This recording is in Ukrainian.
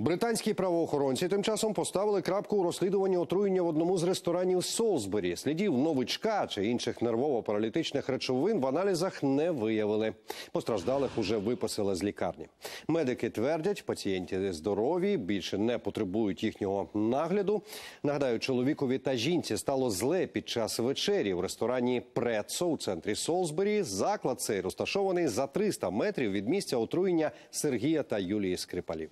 Британські правоохоронці тим часом поставили крапку у розслідуванні отруєння в одному з ресторанів Солсбері. Слідів новичка чи інших нервово-паралітичних речовин в аналізах не виявили. Постраждалих уже виписали з лікарні. Медики твердять, пацієнти здорові більше не потребують їхнього нагляду. Нагадаю, чоловікові та жінці стало зле під час вечері в ресторані Прецо у центрі Солсбері. Заклад цей розташований за 300 метрів від місця отруєння Сергія та Юлії Скрипалів.